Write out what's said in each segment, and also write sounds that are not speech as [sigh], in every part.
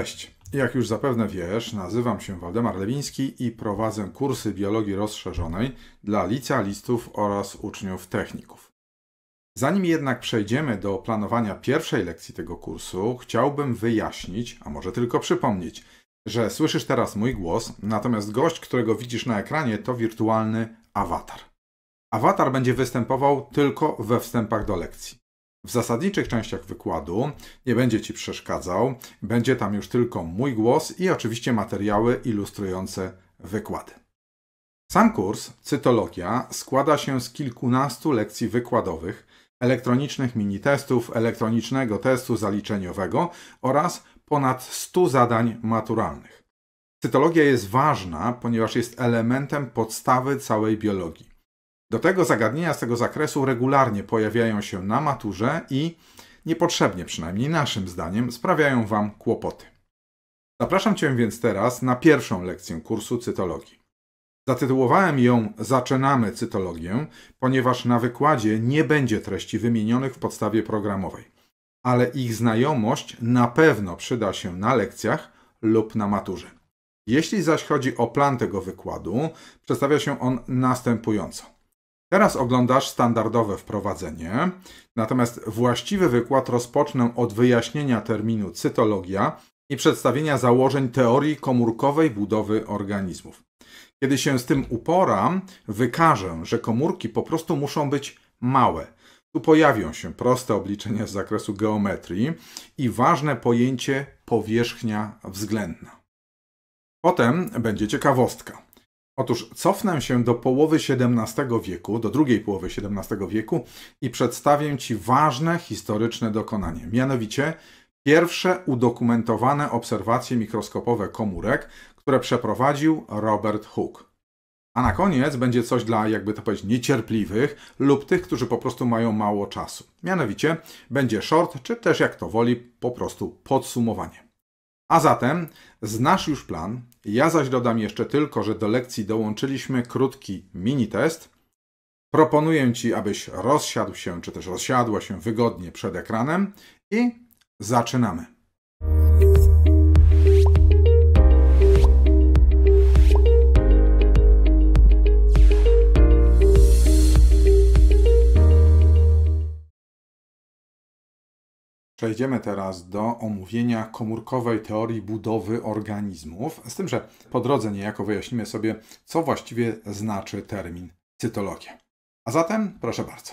Cześć. Jak już zapewne wiesz, nazywam się Waldemar Lewiński i prowadzę kursy biologii rozszerzonej dla licealistów oraz uczniów techników. Zanim jednak przejdziemy do planowania pierwszej lekcji tego kursu, chciałbym wyjaśnić, a może tylko przypomnieć, że słyszysz teraz mój głos, natomiast gość, którego widzisz na ekranie, to wirtualny awatar. Awatar będzie występował tylko we wstępach do lekcji w zasadniczych częściach wykładu nie będzie Ci przeszkadzał. Będzie tam już tylko mój głos i oczywiście materiały ilustrujące wykłady. Sam kurs Cytologia składa się z kilkunastu lekcji wykładowych, elektronicznych mini-testów, elektronicznego testu zaliczeniowego oraz ponad 100 zadań maturalnych. Cytologia jest ważna, ponieważ jest elementem podstawy całej biologii. Do tego zagadnienia z tego zakresu regularnie pojawiają się na maturze i niepotrzebnie, przynajmniej naszym zdaniem, sprawiają Wam kłopoty. Zapraszam Cię więc teraz na pierwszą lekcję kursu cytologii. Zatytułowałem ją Zaczynamy cytologię, ponieważ na wykładzie nie będzie treści wymienionych w podstawie programowej, ale ich znajomość na pewno przyda się na lekcjach lub na maturze. Jeśli zaś chodzi o plan tego wykładu, przedstawia się on następująco. Teraz oglądasz standardowe wprowadzenie, natomiast właściwy wykład rozpocznę od wyjaśnienia terminu cytologia i przedstawienia założeń teorii komórkowej budowy organizmów. Kiedy się z tym uporam, wykażę, że komórki po prostu muszą być małe. Tu pojawią się proste obliczenia z zakresu geometrii i ważne pojęcie powierzchnia względna. Potem będzie ciekawostka. Otóż cofnę się do połowy XVII wieku, do drugiej połowy XVII wieku i przedstawię Ci ważne historyczne dokonanie, mianowicie pierwsze udokumentowane obserwacje mikroskopowe komórek, które przeprowadził Robert Hooke. A na koniec będzie coś dla, jakby to powiedzieć, niecierpliwych lub tych, którzy po prostu mają mało czasu. Mianowicie będzie short, czy też jak to woli, po prostu podsumowanie. A zatem znasz już plan, ja zaś dodam jeszcze tylko, że do lekcji dołączyliśmy krótki mini test. Proponuję Ci, abyś rozsiadł się, czy też rozsiadła się wygodnie przed ekranem i zaczynamy. Przejdziemy teraz do omówienia komórkowej teorii budowy organizmów, z tym, że po drodze niejako wyjaśnimy sobie, co właściwie znaczy termin cytologia. A zatem proszę bardzo.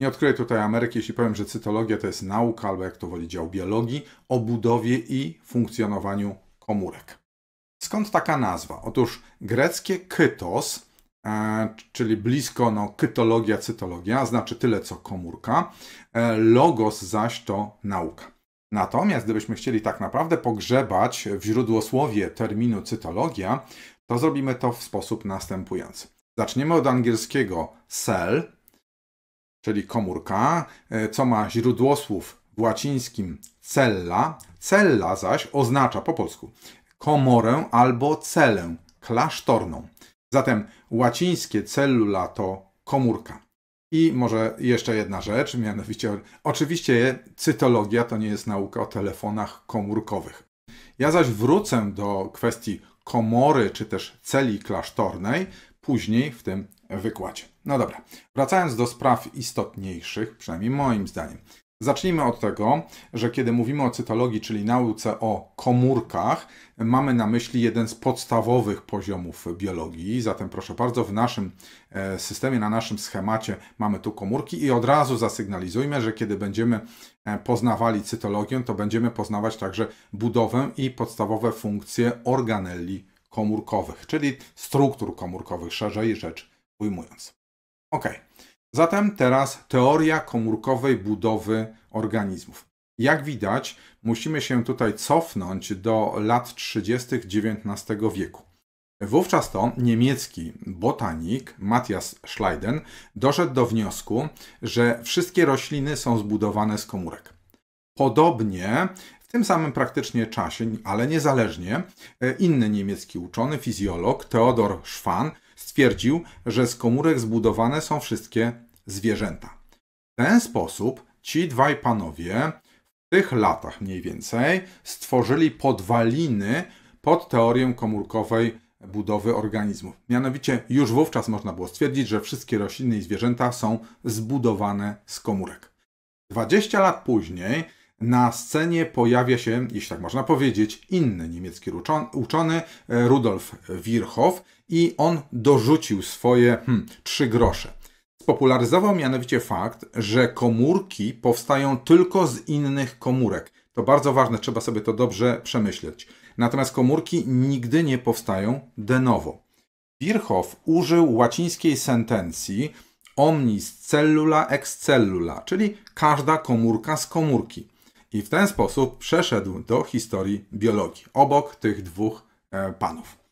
Nie odkryję tutaj Ameryki, jeśli powiem, że cytologia to jest nauka, albo jak to woli dział biologii, o budowie i funkcjonowaniu komórek. Skąd taka nazwa? Otóż greckie kytos E, czyli blisko no, kytologia, cytologia, znaczy tyle co komórka. E, logos zaś to nauka. Natomiast gdybyśmy chcieli tak naprawdę pogrzebać w źródłosłowie terminu cytologia, to zrobimy to w sposób następujący. Zaczniemy od angielskiego cell, czyli komórka, e, co ma źródłosłów w łacińskim cella. Cella zaś oznacza po polsku komorę albo celę klasztorną. Zatem łacińskie cellula to komórka. I może jeszcze jedna rzecz, mianowicie oczywiście cytologia to nie jest nauka o telefonach komórkowych. Ja zaś wrócę do kwestii komory czy też celi klasztornej później w tym wykładzie. No dobra, wracając do spraw istotniejszych, przynajmniej moim zdaniem. Zacznijmy od tego, że kiedy mówimy o cytologii, czyli nauce o komórkach, mamy na myśli jeden z podstawowych poziomów biologii. Zatem proszę bardzo, w naszym e, systemie, na naszym schemacie mamy tu komórki i od razu zasygnalizujmy, że kiedy będziemy e, poznawali cytologię, to będziemy poznawać także budowę i podstawowe funkcje organeli komórkowych, czyli struktur komórkowych, szerzej rzecz ujmując. OK. Zatem teraz teoria komórkowej budowy organizmów. Jak widać, musimy się tutaj cofnąć do lat 30. XIX wieku. Wówczas to niemiecki botanik Matthias Schleiden doszedł do wniosku, że wszystkie rośliny są zbudowane z komórek. Podobnie w tym samym praktycznie czasie, ale niezależnie, e, inny niemiecki uczony, fizjolog Theodor Schwann stwierdził, że z komórek zbudowane są wszystkie zwierzęta. W ten sposób ci dwaj panowie w tych latach mniej więcej stworzyli podwaliny pod teorię komórkowej budowy organizmów. Mianowicie już wówczas można było stwierdzić, że wszystkie rośliny i zwierzęta są zbudowane z komórek. 20 lat później na scenie pojawia się, jeśli tak można powiedzieć, inny niemiecki uczony, e, Rudolf Virchow, i on dorzucił swoje hmm, trzy grosze. Spopularyzował mianowicie fakt, że komórki powstają tylko z innych komórek. To bardzo ważne, trzeba sobie to dobrze przemyśleć. Natomiast komórki nigdy nie powstają de novo. Virchow użył łacińskiej sentencji omnis cellula ex cellula, czyli każda komórka z komórki. I w ten sposób przeszedł do historii biologii, obok tych dwóch e, panów.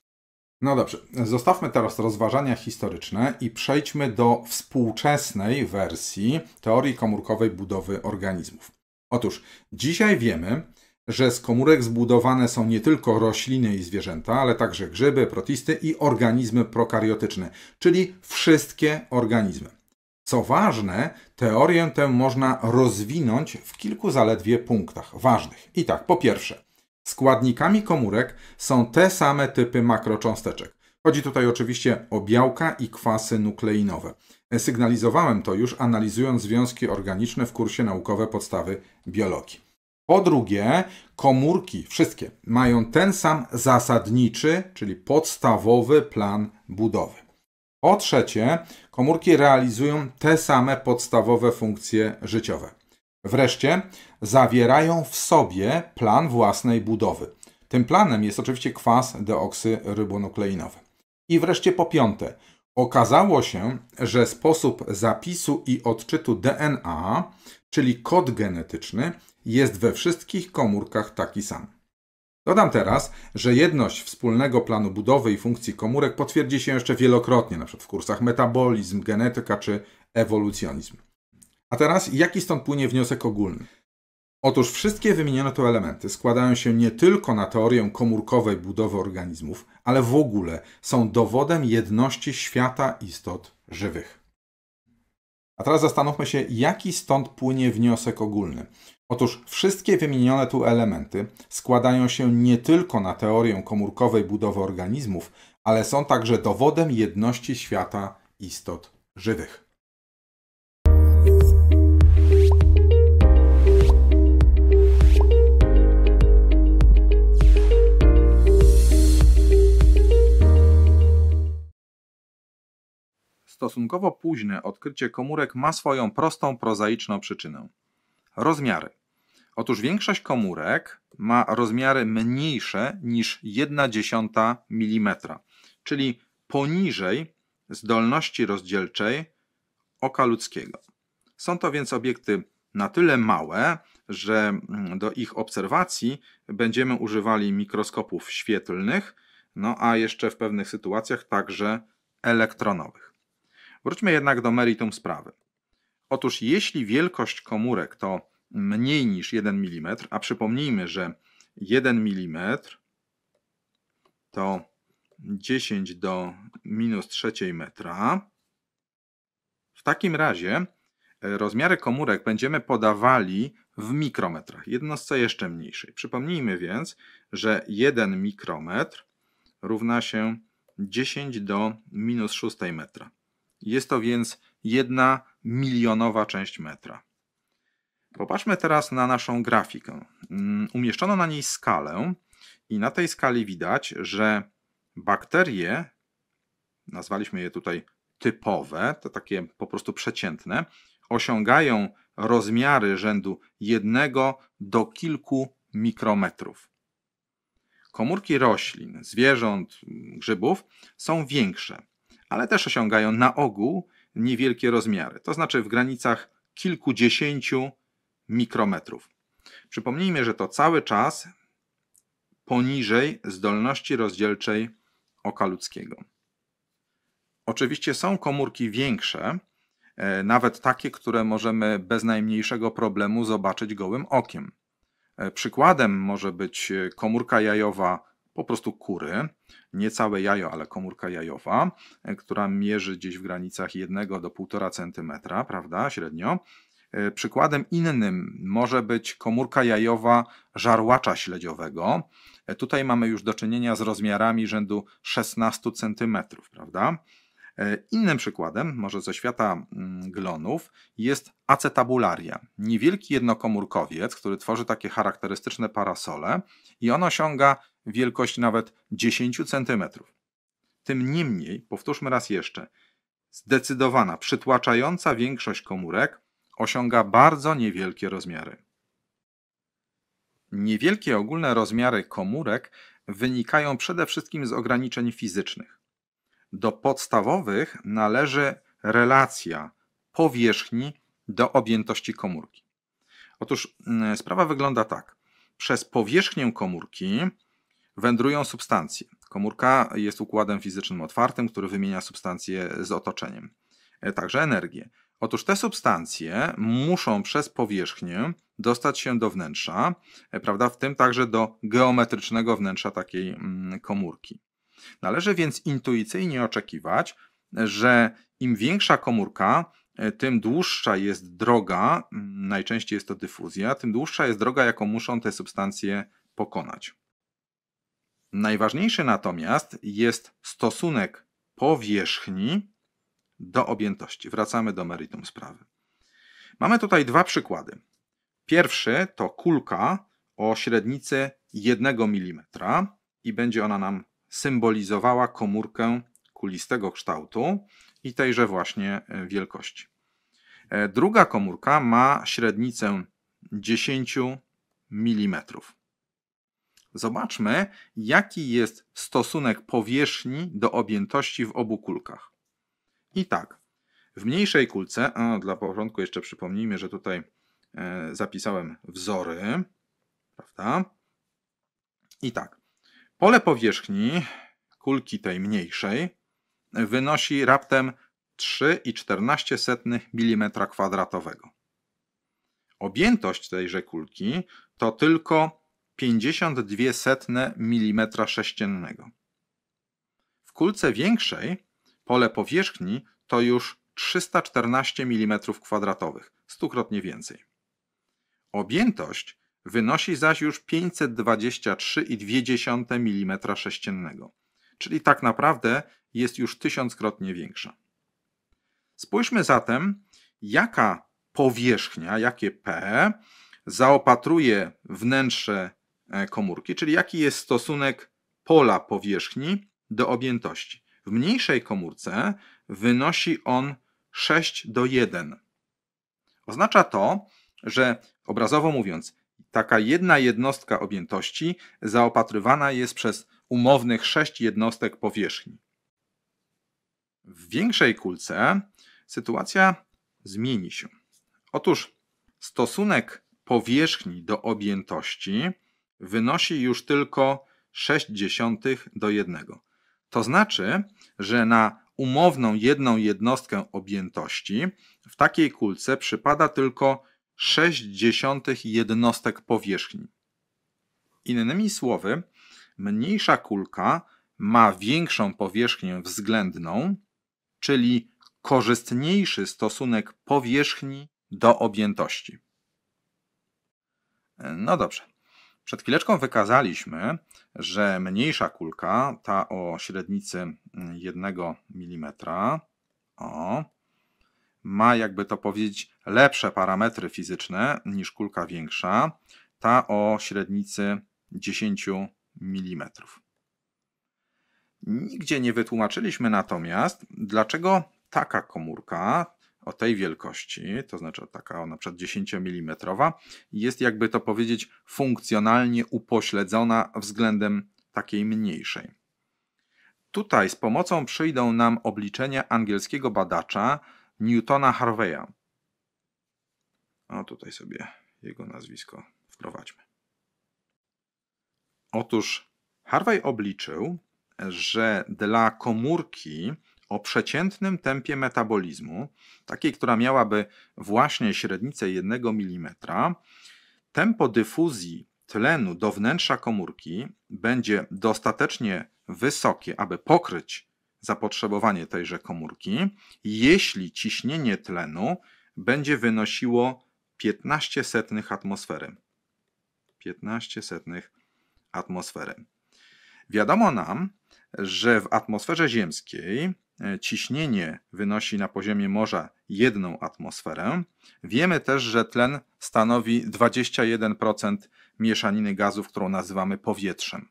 No dobrze, zostawmy teraz rozważania historyczne i przejdźmy do współczesnej wersji teorii komórkowej budowy organizmów. Otóż dzisiaj wiemy, że z komórek zbudowane są nie tylko rośliny i zwierzęta, ale także grzyby, protisty i organizmy prokaryotyczne, czyli wszystkie organizmy. Co ważne, teorię tę można rozwinąć w kilku zaledwie punktach ważnych. I tak, po pierwsze, Składnikami komórek są te same typy makrocząsteczek. Chodzi tutaj oczywiście o białka i kwasy nukleinowe. Sygnalizowałem to już analizując związki organiczne w kursie naukowe podstawy biologii. Po drugie, komórki, wszystkie, mają ten sam zasadniczy, czyli podstawowy plan budowy. Po trzecie, komórki realizują te same podstawowe funkcje życiowe. Wreszcie, zawierają w sobie plan własnej budowy. Tym planem jest oczywiście kwas deoksyrybonukleinowy. I wreszcie po piąte, okazało się, że sposób zapisu i odczytu DNA, czyli kod genetyczny, jest we wszystkich komórkach taki sam. Dodam teraz, że jedność wspólnego planu budowy i funkcji komórek potwierdzi się jeszcze wielokrotnie, np. w kursach metabolizm, genetyka czy ewolucjonizm. A teraz jaki stąd płynie wniosek ogólny? Otóż wszystkie wymienione tu elementy składają się nie tylko na teorię komórkowej budowy organizmów, ale w ogóle są dowodem jedności świata istot żywych. A teraz zastanówmy się, jaki stąd płynie wniosek ogólny. Otóż wszystkie wymienione tu elementy składają się nie tylko na teorię komórkowej budowy organizmów, ale są także dowodem jedności świata istot żywych. Stosunkowo późne odkrycie komórek ma swoją prostą, prozaiczną przyczynę. Rozmiary. Otóż większość komórek ma rozmiary mniejsze niż 1,1 mm, czyli poniżej zdolności rozdzielczej oka ludzkiego. Są to więc obiekty na tyle małe, że mm, do ich obserwacji będziemy używali mikroskopów świetlnych, no a jeszcze w pewnych sytuacjach także elektronowych. Wróćmy jednak do meritum sprawy. Otóż jeśli wielkość komórek to mniej niż 1 mm, a przypomnijmy, że 1 mm to 10 do minus trzeciej metra, w takim razie e, rozmiary komórek będziemy podawali w mikrometrach, jednostce jeszcze mniejszej. Przypomnijmy więc, że 1 mikrometr równa się 10 do minus 6 metra. Jest to więc jedna milionowa część metra. Popatrzmy teraz na naszą grafikę. Mm, umieszczono na niej skalę i na tej skali widać, że bakterie, nazwaliśmy je tutaj typowe, to takie po prostu przeciętne, osiągają rozmiary rzędu jednego do kilku mikrometrów. Komórki roślin, zwierząt, grzybów są większe ale też osiągają na ogół niewielkie rozmiary, to znaczy w granicach kilkudziesięciu mikrometrów. Przypomnijmy, że to cały czas poniżej zdolności rozdzielczej oka ludzkiego. Oczywiście są komórki większe, e, nawet takie, które możemy bez najmniejszego problemu zobaczyć gołym okiem. E, przykładem może być e, komórka jajowa po prostu kury, nie całe jajo, ale komórka jajowa, e, która mierzy gdzieś w granicach 1 do 1,5 cm, prawda, średnio. E, przykładem innym może być komórka jajowa żarłacza śledziowego. E, tutaj mamy już do czynienia z rozmiarami rzędu 16 cm, prawda? Innym przykładem, może ze świata mm, glonów, jest acetabularia. Niewielki jednokomórkowiec, który tworzy takie charakterystyczne parasole i on osiąga wielkość nawet 10 cm. Tym niemniej, powtórzmy raz jeszcze, zdecydowana, przytłaczająca większość komórek osiąga bardzo niewielkie rozmiary. Niewielkie ogólne rozmiary komórek wynikają przede wszystkim z ograniczeń fizycznych. Do podstawowych należy relacja powierzchni do objętości komórki. Otóż mm, sprawa wygląda tak. Przez powierzchnię komórki Wędrują substancje. Komórka jest układem fizycznym otwartym, który wymienia substancje z otoczeniem, e, także energię. Otóż te substancje muszą przez powierzchnię dostać się do wnętrza, e, prawda, w tym także do geometrycznego wnętrza takiej mm, komórki. Należy więc intuicyjnie oczekiwać, że im większa komórka, e, tym dłuższa jest droga, mm, najczęściej jest to dyfuzja, tym dłuższa jest droga, jaką muszą te substancje pokonać. Najważniejszy natomiast jest stosunek powierzchni do objętości. Wracamy do meritum sprawy. Mamy tutaj dwa przykłady. Pierwszy to kulka o średnicy 1 mm i będzie ona nam symbolizowała komórkę kulistego kształtu i tejże właśnie e, wielkości. E, druga komórka ma średnicę 10 mm. Zobaczmy, jaki jest stosunek powierzchni do objętości w obu kulkach. I tak, w mniejszej kulce, a dla porządku jeszcze przypomnijmy, że tutaj e, zapisałem wzory, prawda? I tak, pole powierzchni kulki tej mniejszej wynosi raptem 3,14 mm2. Objętość tejże kulki to tylko 52 setne mm sześciennego. W kulce większej pole powierzchni to już 314 mm2, stukrotnie więcej. Objętość wynosi zaś już 523,2 mm sześciennego, czyli tak naprawdę jest już tysiąckrotnie większa. Spójrzmy zatem, jaka powierzchnia, jakie P zaopatruje wnętrze E, komórki, czyli jaki jest stosunek pola powierzchni do objętości. W mniejszej komórce wynosi on 6 do 1. Oznacza to, że obrazowo mówiąc, taka jedna jednostka objętości zaopatrywana jest przez umownych 6 jednostek powierzchni. W większej kulce sytuacja zmieni się. Otóż stosunek powierzchni do objętości wynosi już tylko 0,6 do 1. To znaczy, że na umowną jedną jednostkę objętości w takiej kulce przypada tylko 0,6 jednostek powierzchni. Innymi słowy, mniejsza kulka ma większą powierzchnię względną, czyli korzystniejszy stosunek powierzchni do objętości. No dobrze. Przed chwileczką wykazaliśmy, że mniejsza kulka, ta o średnicy 1 mm, o, ma jakby to powiedzieć lepsze parametry fizyczne niż kulka większa, ta o średnicy 10 mm. Nigdzie nie wytłumaczyliśmy natomiast, dlaczego taka komórka, o tej wielkości, to znaczy taka na przykład 10 mm, jest jakby to powiedzieć funkcjonalnie upośledzona względem takiej mniejszej. Tutaj z pomocą przyjdą nam obliczenia angielskiego badacza Newtona Harveya. O, tutaj sobie jego nazwisko wprowadźmy. Otóż Harvey obliczył, że dla komórki o przeciętnym tempie metabolizmu, takiej, która miałaby właśnie średnicę 1 mm, tempo dyfuzji tlenu do wnętrza komórki będzie dostatecznie wysokie, aby pokryć zapotrzebowanie tejże komórki, jeśli ciśnienie tlenu będzie wynosiło 15 setnych atmosfery. 15 setnych atmosfery. Wiadomo nam, że w atmosferze ziemskiej E, ciśnienie wynosi na poziomie morza jedną atmosferę. Wiemy też, że tlen stanowi 21% mieszaniny gazów, którą nazywamy powietrzem.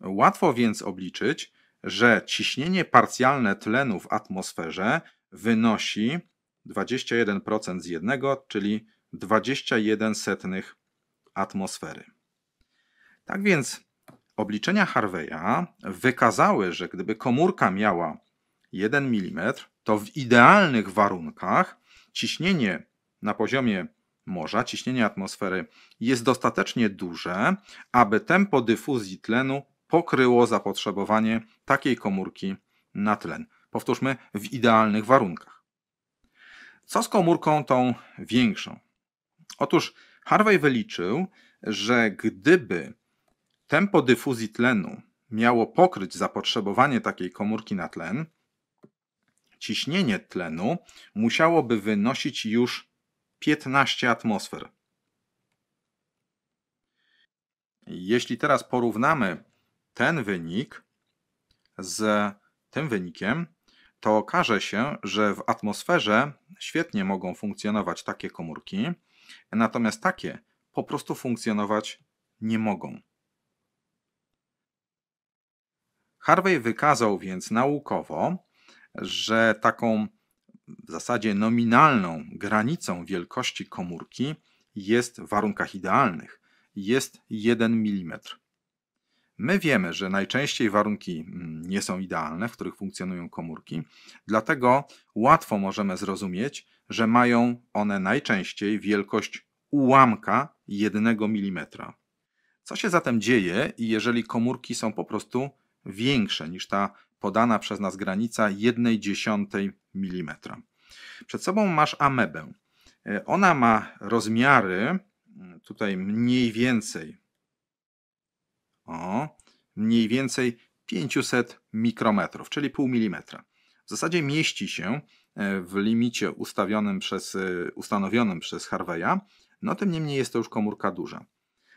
Łatwo więc obliczyć, że ciśnienie parcjalne tlenu w atmosferze wynosi 21% z jednego, czyli 21 setnych atmosfery. Tak więc obliczenia Harveya wykazały, że gdyby komórka miała 1 mm, to w idealnych warunkach ciśnienie na poziomie morza, ciśnienie atmosfery jest dostatecznie duże, aby tempo dyfuzji tlenu pokryło zapotrzebowanie takiej komórki na tlen. Powtórzmy, w idealnych warunkach. Co z komórką tą większą? Otóż Harvey wyliczył, że gdyby tempo dyfuzji tlenu miało pokryć zapotrzebowanie takiej komórki na tlen, ciśnienie tlenu musiałoby wynosić już 15 atmosfer. Jeśli teraz porównamy ten wynik z tym wynikiem, to okaże się, że w atmosferze świetnie mogą funkcjonować takie komórki, natomiast takie po prostu funkcjonować nie mogą. Harvey wykazał więc naukowo, że taką w zasadzie nominalną granicą wielkości komórki jest w warunkach idealnych jest 1 mm. My wiemy, że najczęściej warunki mm, nie są idealne, w których funkcjonują komórki, dlatego łatwo możemy zrozumieć, że mają one najczęściej wielkość ułamka 1 mm. Co się zatem dzieje, jeżeli komórki są po prostu większe niż ta podana przez nas granica 1,1 mm. Przed sobą masz amebę. E, ona ma rozmiary, mm, tutaj mniej więcej, o, mniej więcej 500 mikrometrów, czyli pół milimetra. W zasadzie mieści się e, w limicie ustawionym przez, e, ustanowionym przez Harvey'a, no tym niemniej jest to już komórka duża.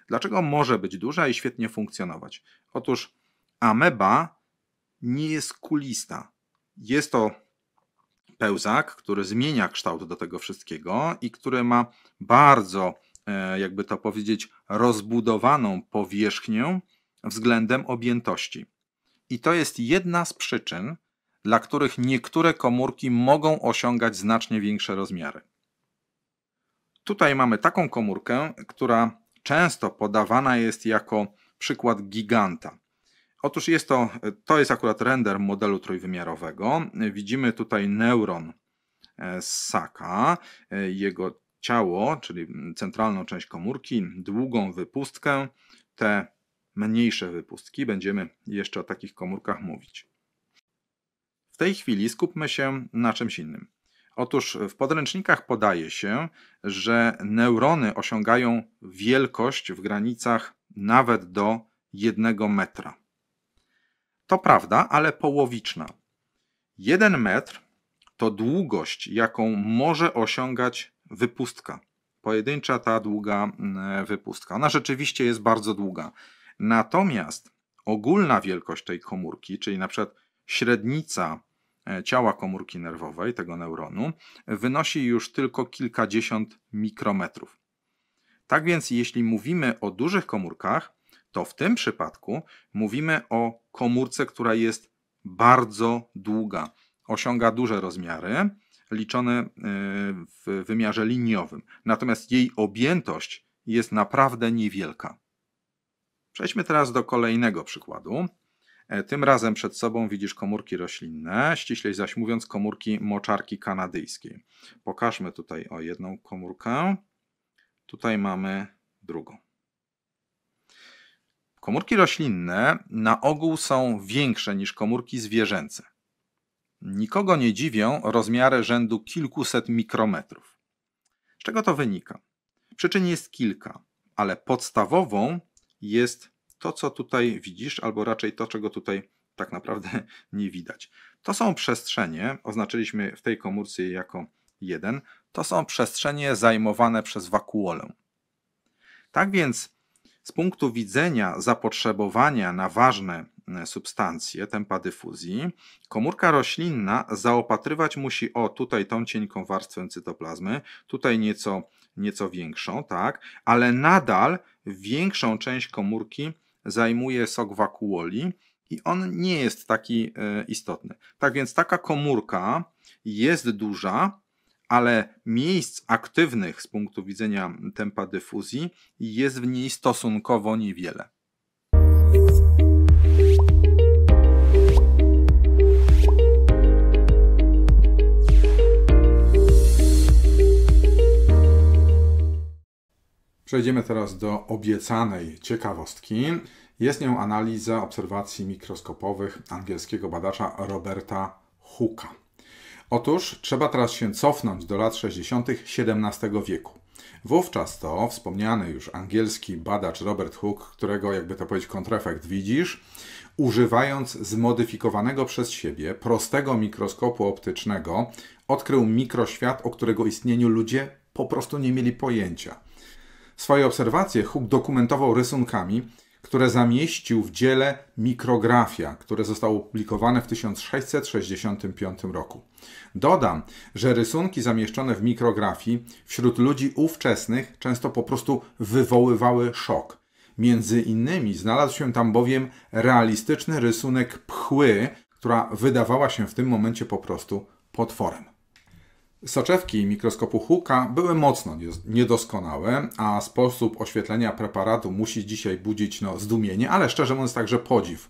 Dlaczego może być duża i świetnie funkcjonować? Otóż ameba nie jest kulista. Jest to pełzak, który zmienia kształt do tego wszystkiego i który ma bardzo, e, jakby to powiedzieć, rozbudowaną powierzchnię względem objętości. I to jest jedna z przyczyn, dla których niektóre komórki mogą osiągać znacznie większe rozmiary. Tutaj mamy taką komórkę, która często podawana jest jako przykład giganta. Otóż jest to, to jest akurat render modelu trójwymiarowego. Widzimy tutaj neuron ssaka, e, e, jego ciało, czyli centralną część komórki, długą wypustkę, te mniejsze wypustki. Będziemy jeszcze o takich komórkach mówić. W tej chwili skupmy się na czymś innym. Otóż w podręcznikach podaje się, że neurony osiągają wielkość w granicach nawet do 1 metra. To prawda, ale połowiczna. Jeden metr to długość, jaką może osiągać wypustka. Pojedyncza ta długa mm, wypustka. Ona rzeczywiście jest bardzo długa. Natomiast ogólna wielkość tej komórki, czyli na przykład średnica e, ciała komórki nerwowej, tego neuronu, wynosi już tylko kilkadziesiąt mikrometrów. Tak więc, jeśli mówimy o dużych komórkach, to w tym przypadku mówimy o komórce, która jest bardzo długa, osiąga duże rozmiary, liczone y, w wymiarze liniowym, natomiast jej objętość jest naprawdę niewielka. Przejdźmy teraz do kolejnego przykładu. E, tym razem przed sobą widzisz komórki roślinne, ściślej zaś mówiąc komórki moczarki kanadyjskiej. Pokażmy tutaj o jedną komórkę. Tutaj mamy drugą. Komórki roślinne na ogół są większe niż komórki zwierzęce. Nikogo nie dziwią rozmiary rzędu kilkuset mikrometrów. Z czego to wynika? Przyczyn jest kilka, ale podstawową jest to, co tutaj widzisz, albo raczej to, czego tutaj tak naprawdę [laughs] nie widać. To są przestrzenie, oznaczyliśmy w tej komórce jako jeden. to są przestrzenie zajmowane przez wakuolę. Tak więc z punktu widzenia zapotrzebowania na ważne e, substancje, tempa dyfuzji, komórka roślinna zaopatrywać musi o tutaj tą cienką warstwę cytoplazmy, tutaj nieco, nieco większą, tak, ale nadal większą część komórki zajmuje sok wakuoli i on nie jest taki e, istotny. Tak więc taka komórka jest duża, ale miejsc aktywnych z punktu widzenia tempa dyfuzji jest w niej stosunkowo niewiele. Przejdziemy teraz do obiecanej ciekawostki. Jest nią analiza obserwacji mikroskopowych angielskiego badacza Roberta Hooka. Otóż trzeba teraz się cofnąć do lat 60. XVII wieku. Wówczas to wspomniany już angielski badacz Robert Hooke, którego, jakby to powiedzieć, kontrefekt widzisz, używając zmodyfikowanego przez siebie prostego mikroskopu optycznego, odkrył mikroświat, o którego istnieniu ludzie po prostu nie mieli pojęcia. Swoje obserwacje Hooke dokumentował rysunkami, które zamieścił w dziele Mikrografia, które zostało opublikowane w 1665 roku. Dodam, że rysunki zamieszczone w mikrografii wśród ludzi ówczesnych często po prostu wywoływały szok. Między innymi znalazł się tam bowiem realistyczny rysunek pchły, która wydawała się w tym momencie po prostu potworem. Soczewki mikroskopu Hooka były mocno niedoskonałe, a sposób oświetlenia preparatu musi dzisiaj budzić no, zdumienie, ale szczerze mówiąc także podziw.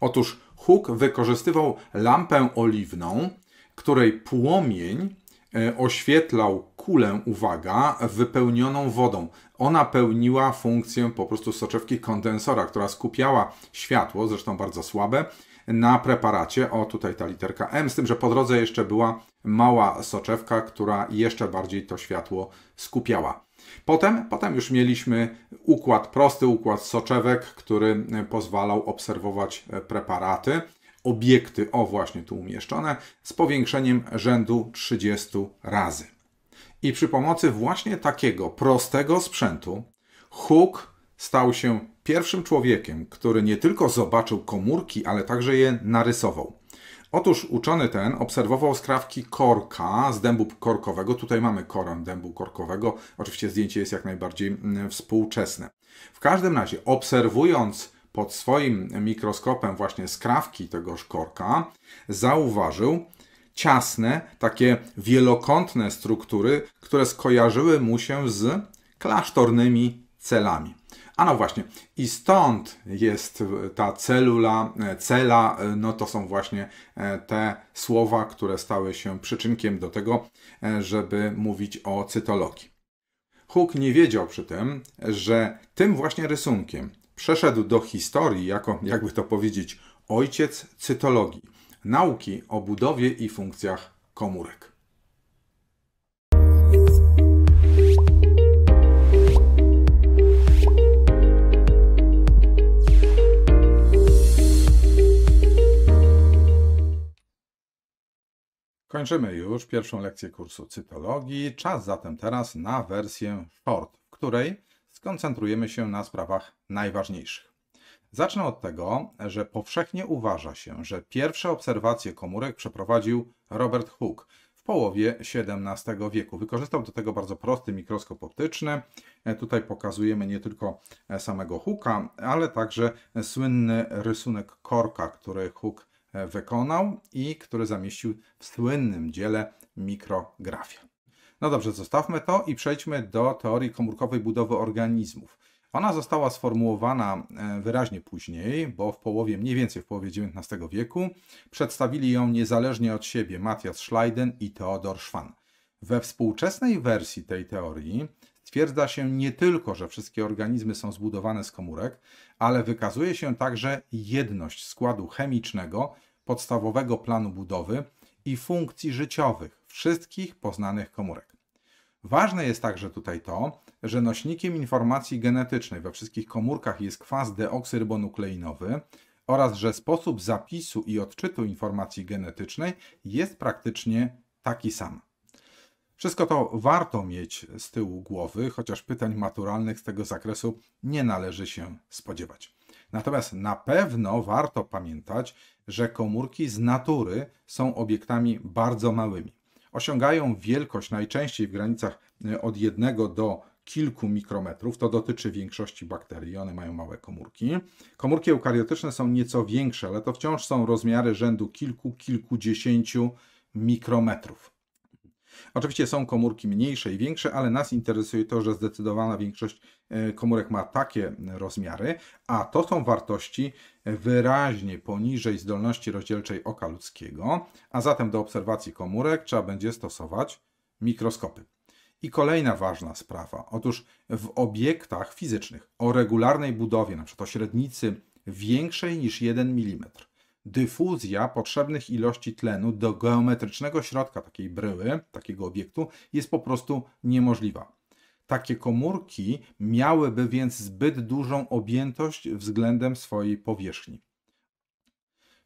Otóż Hook wykorzystywał lampę oliwną, której płomień e, oświetlał kulę, uwaga, wypełnioną wodą. Ona pełniła funkcję po prostu soczewki kondensora, która skupiała światło, zresztą bardzo słabe, na preparacie. O, tutaj ta literka M, z tym, że po drodze jeszcze była mała soczewka, która jeszcze bardziej to światło skupiała. Potem, potem już mieliśmy układ, prosty układ soczewek, który pozwalał obserwować preparaty, obiekty, o właśnie tu umieszczone, z powiększeniem rzędu 30 razy. I przy pomocy właśnie takiego prostego sprzętu, Hook stał się pierwszym człowiekiem, który nie tylko zobaczył komórki, ale także je narysował. Otóż uczony ten obserwował skrawki korka z dębu korkowego. Tutaj mamy korę dębu korkowego. Oczywiście zdjęcie jest jak najbardziej mm, współczesne. W każdym razie, obserwując pod swoim mikroskopem właśnie skrawki tegoż korka, zauważył ciasne, takie wielokątne struktury, które skojarzyły mu się z klasztornymi celami. A no właśnie, i stąd jest ta celula, e, cela, e, no to są właśnie e, te słowa, które stały się przyczynkiem do tego, żeby mówić o cytologii. Hook nie wiedział przy tym, że tym właśnie rysunkiem przeszedł do historii jako, jakby to powiedzieć, ojciec cytologii, nauki o budowie i funkcjach komórek. Kończymy już pierwszą lekcję kursu cytologii. Czas zatem teraz na wersję short, w której skoncentrujemy się na sprawach najważniejszych. Zacznę od tego, że powszechnie uważa się, że pierwsze obserwacje komórek przeprowadził Robert Hooke w połowie XVII wieku. Wykorzystał do tego bardzo prosty mikroskop optyczny. Tutaj pokazujemy nie tylko samego Hooka, ale także słynny rysunek korka, który Hooke E, wykonał i który zamieścił w słynnym dziele mikrografia. No dobrze, zostawmy to i przejdźmy do teorii komórkowej budowy organizmów. Ona została sformułowana e, wyraźnie później, bo w połowie, mniej więcej w połowie XIX wieku, przedstawili ją niezależnie od siebie Matthias Schleiden i Theodor Schwann. We współczesnej wersji tej teorii Stwierdza się nie tylko, że wszystkie organizmy są zbudowane z komórek, ale wykazuje się także jedność składu chemicznego, podstawowego planu budowy i funkcji życiowych wszystkich poznanych komórek. Ważne jest także tutaj to, że nośnikiem informacji genetycznej we wszystkich komórkach jest kwas deoksyrybonukleinowy oraz że sposób zapisu i odczytu informacji genetycznej jest praktycznie taki sam. Wszystko to warto mieć z tyłu głowy, chociaż pytań maturalnych z tego zakresu nie należy się spodziewać. Natomiast na pewno warto pamiętać, że komórki z natury są obiektami bardzo małymi. Osiągają wielkość najczęściej w granicach e, od 1 do kilku mikrometrów. To dotyczy większości bakterii, one mają małe komórki. Komórki eukariotyczne są nieco większe, ale to wciąż są rozmiary rzędu kilku, kilkudziesięciu mikrometrów. Oczywiście są komórki mniejsze i większe, ale nas interesuje to, że zdecydowana większość e, komórek ma takie rozmiary, a to są wartości e, wyraźnie poniżej zdolności rozdzielczej oka ludzkiego, a zatem do obserwacji komórek trzeba będzie stosować mikroskopy. I kolejna ważna sprawa. Otóż w obiektach fizycznych o regularnej budowie, np. o średnicy większej niż 1 mm, dyfuzja potrzebnych ilości tlenu do geometrycznego środka takiej bryły, takiego obiektu, jest po prostu niemożliwa. Takie komórki miałyby więc zbyt dużą objętość względem swojej powierzchni.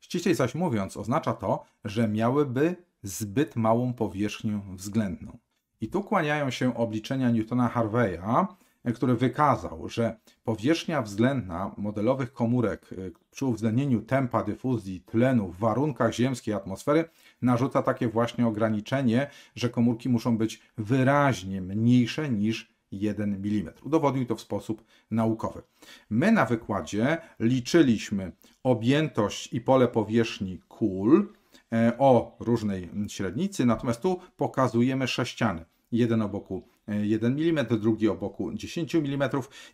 Ściślej zaś mówiąc, oznacza to, że miałyby zbyt małą powierzchnię względną. I tu kłaniają się obliczenia Newtona Harveya, który wykazał, że powierzchnia względna modelowych komórek y, przy uwzględnieniu tempa dyfuzji tlenu w warunkach ziemskiej atmosfery narzuca takie właśnie ograniczenie, że komórki muszą być wyraźnie mniejsze niż 1 mm. Udowodnił to w sposób naukowy. My na wykładzie liczyliśmy objętość i pole powierzchni kul e, o różnej średnicy, natomiast tu pokazujemy sześciany. Jeden obok boku 1 mm, drugi o boku 10 mm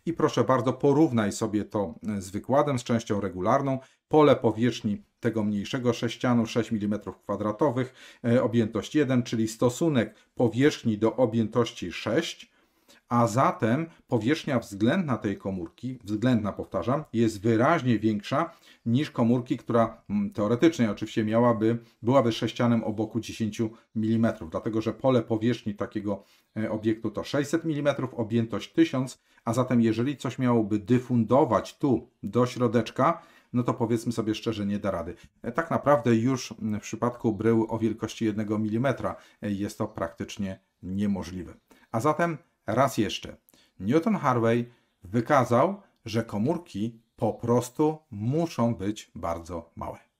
i proszę bardzo porównaj sobie to z wykładem, z częścią regularną. Pole powierzchni tego mniejszego sześcianu 6 mm2, e, objętość 1, czyli stosunek powierzchni do objętości 6 a zatem powierzchnia względna tej komórki, względna powtarzam, jest wyraźnie większa niż komórki, która mm, teoretycznie oczywiście miałaby, byłaby sześcianem o boku 10 mm, dlatego że pole powierzchni takiego e, obiektu to 600 mm, objętość 1000, a zatem jeżeli coś miałoby dyfundować tu do środeczka, no to powiedzmy sobie szczerze, nie da rady. E, tak naprawdę już mm, w przypadku brył o wielkości 1 mm e, jest to praktycznie niemożliwe. A zatem Raz jeszcze, Newton Harvey wykazał, że komórki po prostu muszą być bardzo małe.